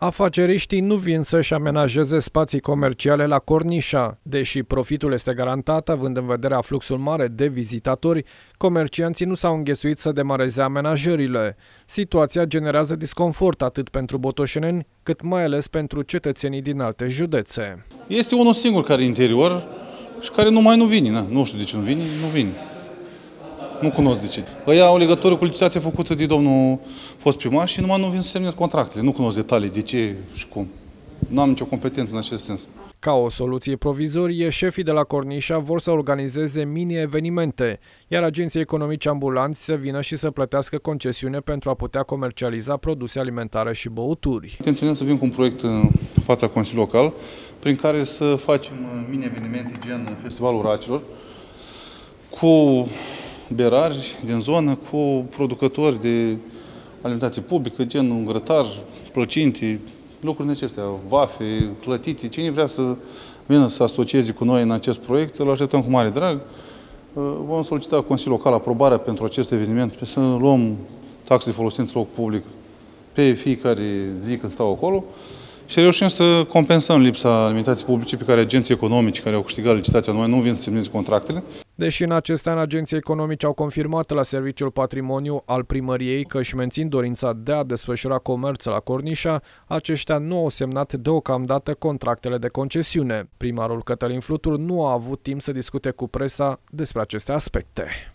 Afaceriștii nu vin să-și amenajeze spații comerciale la Cornișa. Deși profitul este garantat, având în vedere fluxul mare de vizitatori, comercianții nu s-au înghesuit să demareze amenajările. Situația generează disconfort atât pentru botoșeneni, cât mai ales pentru cetățenii din alte județe. Este unul singur care interior și care numai nu vine. Nu știu de ce nu vine, nu vine. Nu cunosc de ce. Ei păi au legătură cu licitația făcută de domnul fost primar și numai nu vin să semnez contractele. Nu cunosc detalii de ce și cum. Nu am nicio competență în acest sens. Ca o soluție provizorie, șefii de la Cornișa vor să organizeze mini-evenimente, iar agenții economici ambulanți să vină și să plătească concesiune pentru a putea comercializa produse alimentare și băuturi. Intenționăm să vin cu un proiect în fața Consiliului Local, prin care să facem mini-evenimente gen Festivalul Racilor, cu berari din zonă cu producători de alimentație publică, gen un grătar, plăcinte, lucruri acestea, vafe, clătite. Cine vrea să vină să asocieze cu noi în acest proiect, îl așteptăm cu mare drag. Uh, vom solicita Consiliul Local aprobarea pentru acest eveniment, pe să luăm taxe de folosință loc public pe fiecare zi când stau acolo și reușim să compensăm lipsa alimentației publice pe care agenții economici care au câștigat licitația noi nu vin să semneze contractele. Deși în acest an agenții economici au confirmat la Serviciul Patrimoniu al primăriei că își mențin dorința de a desfășura comerț la Cornișa, aceștia nu au semnat deocamdată contractele de concesiune. Primarul Cătălin Flutur nu a avut timp să discute cu presa despre aceste aspecte.